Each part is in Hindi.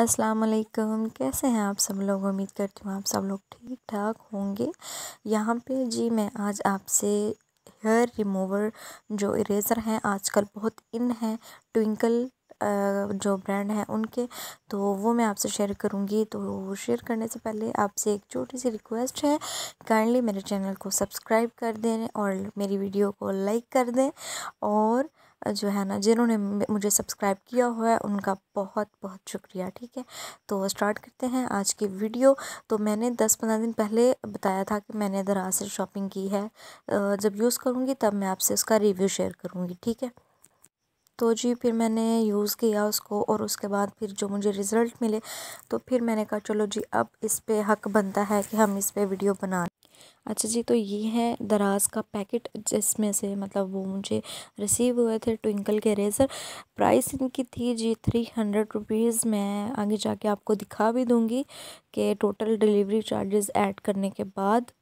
अस्सलाम वालेकुम कैसे हैं आप सब लोग उम्मीद करती हूँ आप सब लोग ठीक ठाक होंगे यहाँ पे जी मैं आज आपसे हेयर रिमूवर जो इरेज़र हैं आजकल बहुत इन है ट्विंकल जो ब्रांड हैं उनके तो वो मैं आपसे शेयर करूँगी तो शेयर करने से पहले आपसे एक छोटी सी रिक्वेस्ट है काइंडली मेरे चैनल को सब्सक्राइब कर दें और मेरी वीडियो को लाइक कर दें और जो है ना जिन्होंने मुझे सब्सक्राइब किया हुआ है उनका बहुत बहुत शुक्रिया ठीक है तो स्टार्ट करते हैं आज की वीडियो तो मैंने दस पंद्रह दिन पहले बताया था कि मैंने दराज से शॉपिंग की है जब यूज़ करूँगी तब मैं आपसे उसका रिव्यू शेयर करूँगी ठीक है तो जी फिर मैंने यूज़ किया उसको और उसके बाद फिर जो मुझे रिज़ल्ट मिले तो फिर मैंने कहा चलो जी अब इस पर हक बनता है कि हम इस पर वीडियो बना अच्छा जी तो ये है दराज का पैकेट जिसमें से मतलब वो मुझे रिसीव हुए थे ट्विंकल के रेज़र प्राइस इनकी थी जी थ्री हंड्रेड रुपीज़ मैं आगे जाके आपको दिखा भी दूँगी कि टोटल डिलीवरी चार्जेस ऐड करने के बाद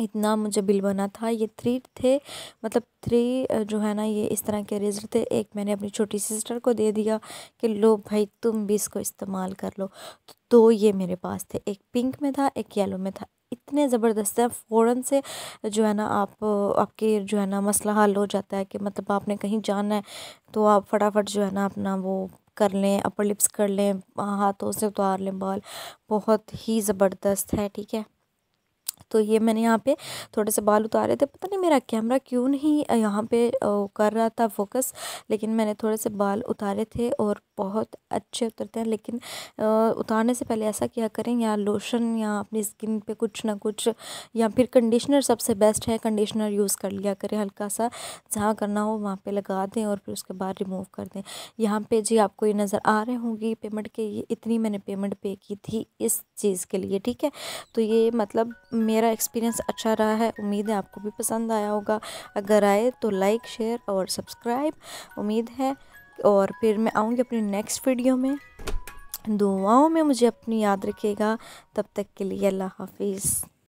इतना मुझे बिल बना था ये थ्री थे मतलब थ्री जो है ना ये इस तरह के रेजर थे एक मैंने अपनी छोटी सिस्टर को दे दिया कि लो भाई तुम भी इसको इस्तेमाल कर लो तो दो ये मेरे पास थे एक पिंक में था एक येलो में था इतने ज़बरदस्त हैं फ़ौरन से जो है ना आप आपके जो है ना मसला हल हो जाता है कि मतलब आपने कहीं जाना है तो आप फटाफट जो है ना अपना वो कर लें अपर लिप्स कर लें हाथों से उतार लें बाल बहुत ही ज़बरदस्त है ठीक है तो ये मैंने यहाँ पे थोड़े से बाल उतारे थे पता नहीं मेरा कैमरा क्यों नहीं यहाँ पे कर रहा था फोकस लेकिन मैंने थोड़े से बाल उतारे थे और बहुत अच्छे उतरते हैं लेकिन उतारने से पहले ऐसा क्या करें या लोशन या अपनी स्किन पे कुछ ना कुछ या फिर कंडीशनर सबसे बेस्ट है कंडीशनर यूज़ कर लिया करें हल्का सा जहाँ करना हो वहाँ पर लगा दें और फिर उसके बाद रिमूव कर दें यहाँ पर जी आपको ये नज़र आ रहे होंगी पेमेंट के ये इतनी मैंने पेमेंट पे की थी इस चीज़ के लिए ठीक है तो ये मतलब मेरे मेरा एक्सपीरियंस अच्छा रहा है उम्मीद है आपको भी पसंद आया होगा अगर आए तो लाइक शेयर और सब्सक्राइब उम्मीद है और फिर मैं आऊँगी अपनी नेक्स्ट वीडियो में दुआओं में मुझे अपनी याद रखिएगा तब तक के लिए अल्लाह हाफिज़